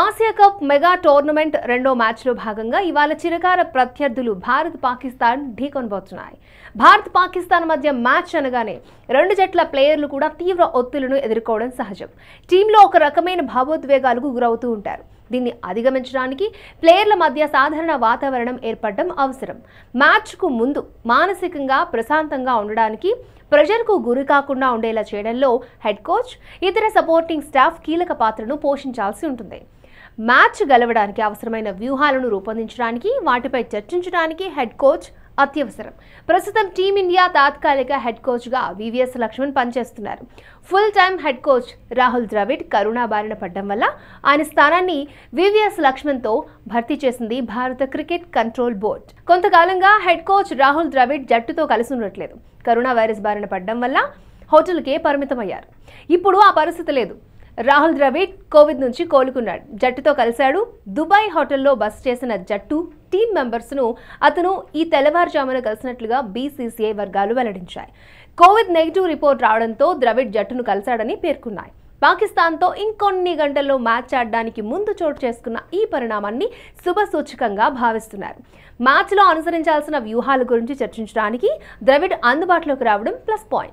Asia cup mega tournament రెండో మ్యాచ్లో భాగంగా ఇవాళ చిరకార ప్రత్యర్థులు భారత్ పాకిస్తాన్ ఢీకొనబోతున్నాయి భారత్ పాకిస్తాన్ మధ్య మ్యాచ్ అనగానే రెండు జట్ల ప్లేయర్లు కూడా తీవ్ర ఒత్తులను ఎదుర్కోవడం సహజం టీంలో ఒక రకమైన భావోద్వేగాలకు గురవుతూ ఉంటారు దీన్ని అధిగమించడానికి ప్లేయర్ల మధ్య సాధారణ వాతావరణం ఏర్పడడం అవసరం మ్యాచ్కు ముందు మానసికంగా ప్రశాంతంగా ఉండడానికి ప్రెషర్కు గురి కాకుండా ఉండేలా చేయడంలో హెడ్ కోచ్ ఇతర సపోర్టింగ్ స్టాఫ్ కీలక పాత్రను పోషించాల్సి ఉంటుంది మ్యాచ్ గెలవడానికి అవసరమైన వ్యూహాలను రూపొందించడానికి వాటిపై చర్చించడానికి హెడ్ కోచ్ అత్యవసరం ప్రస్తుతం టీమిండియా తాత్కాలిక హెడ్ కోచ్గా వివిఎస్ లక్ష్మణ్ పనిచేస్తున్నారు full time head coach Rahul Dravid corona బారిన పడడం వల్ల ఆయన స్థానాన్ని వివిఎస్ లక్ష్మణ్తో భర్తీ చేసింది భారత క్రికెట్ కంట్రోల్ బోర్డ్ కొంతకాలంగా హెడ్ కోచ్ రాహుల్ ద్రవిడ్ జట్టుతో కలిసి ఉండట్లేదు కరోనా వైరస్ బారిన పడడం వల్ల హోటల్కే పరిమితమయ్యారు ఇప్పుడు ఆ పరిస్థితి లేదు రాహుల్ ద్రవిడ్ కోవిడ్ నుంచి కోలుకున్నాడు జట్టుతో కలిశాడు దుబాయ్ హోటల్లో బస్ చేసిన జట్టు టీం మెంబర్స్ను అతను ఈ తెల్లవారుజామున కలిసినట్లుగా బీసీసీఐ వర్గాలు వెల్లడించాయి కోవిడ్ నెగిటివ్ రిపోర్ట్ రావడంతో ద్రవిడ్ జట్టును కలిశాడని పేర్కొన్నాయి పాకిస్తాన్తో ఇంకొన్ని గంటల్లో మ్యాచ్ ఆడడానికి ముందు చోటు చేసుకున్న ఈ పరిణామాన్ని శుభసూచకంగా భావిస్తున్నారు మ్యాచ్లో అనుసరించాల్సిన వ్యూహాల గురించి చర్చించడానికి ద్రవిడ్ అందుబాటులోకి రావడం ప్లస్ పాయింట్